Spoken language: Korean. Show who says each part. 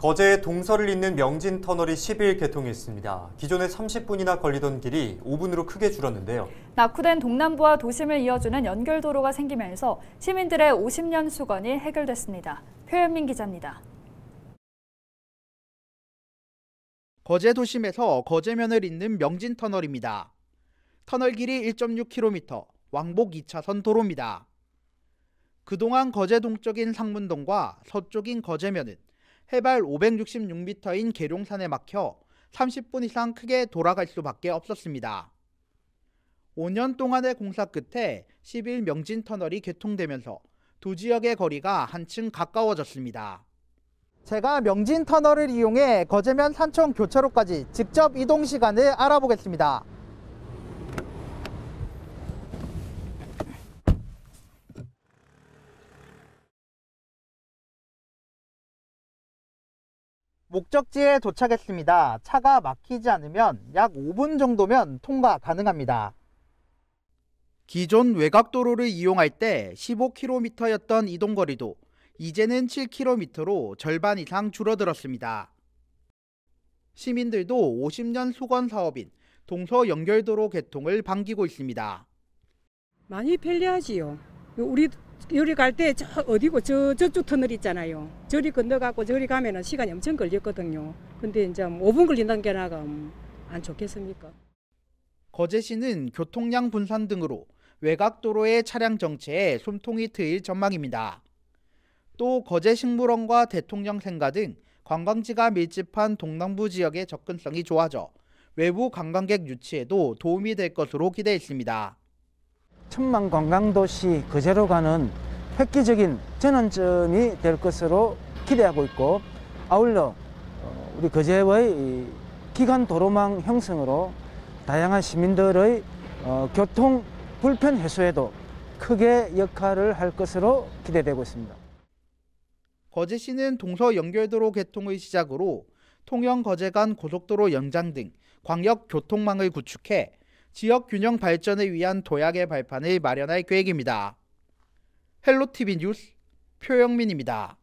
Speaker 1: 거제에 동서를 잇는 명진 터널이 10일 개통했습니다. 기존에 30분이나 걸리던 길이 5분으로 크게 줄었는데요. 낙후된 동남부와 도심을 이어주는 연결도로가 생기면서 시민들의 50년 수건이 해결됐습니다. 표현민 기자입니다. 거제 도심에서 거제면을 잇는 명진 터널입니다. 터널 길이 1.6km, 왕복 2차선 도로입니다. 그동안 거제 동쪽인 상문동과 서쪽인 거제면은 해발 566m인 계룡산에 막혀 30분 이상 크게 돌아갈 수밖에 없었습니다. 5년 동안의 공사 끝에 11 명진 터널이 개통되면서 두 지역의 거리가 한층 가까워졌습니다. 제가 명진 터널을 이용해 거제면 산청 교차로까지 직접 이동 시간을 알아보겠습니다. 목적지에 도착했습니다. 차가 막히지 않으면 약 5분 정도면 통과 가능합니다. 기존 외곽도로를 이용할 때 15km였던 이동거리도 이제는 7km로 절반 이상 줄어들었습니다. 시민들도 50년 소관 사업인 동서 연결도로 개통을 반기고 있습니다.
Speaker 2: 많이 편리하지요. 우리 요리 갈 때 저 어디고 저 저쪽 터널 있잖아요. 저리 건너가고 저리 가면은 시간이 엄청 걸렸거든요. 근데 이제 5분 뭐 걸린다는 게 나가 음, 안 좋겠습니까?
Speaker 1: 거제시는 교통량 분산 등으로 외곽도로의 차량 정체에 숨통이 트일 전망입니다. 또 거제식물원과 대통령생가 등 관광지가 밀집한 동남부 지역의 접근성이 좋아져 외부 관광객 유치에도 도움이 될 것으로 기대했습니다.
Speaker 2: 천만 관광도시 그제로 가는 획기적인 전환점이 될 것으로 기대하고 있고 아울러 어, 우리 그제의 기간 도로망 형성으로 다양한 시민들의 어, 교통 불편 해소에도 크게 역할을 할 것으로 기대되고 있습니다.
Speaker 1: 거제시는 동서 연결도로 개통을 시작으로 통영 거제 간 고속도로 연장 등 광역 교통망을 구축해 지역 균형 발전을 위한 도약의 발판을 마련할 계획입니다. 헬로티비 뉴스 표영민입니다.